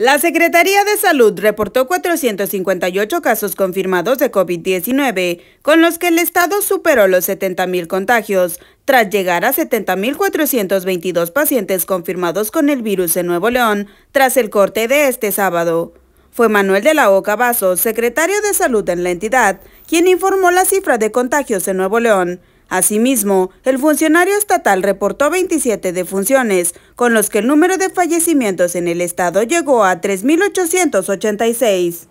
La Secretaría de Salud reportó 458 casos confirmados de COVID-19, con los que el estado superó los 70.000 contagios, tras llegar a 70.422 pacientes confirmados con el virus en Nuevo León, tras el corte de este sábado. Fue Manuel de la Oca Vaso, secretario de Salud en la entidad, quien informó la cifra de contagios en Nuevo León. Asimismo, el funcionario estatal reportó 27 defunciones, con los que el número de fallecimientos en el estado llegó a 3.886.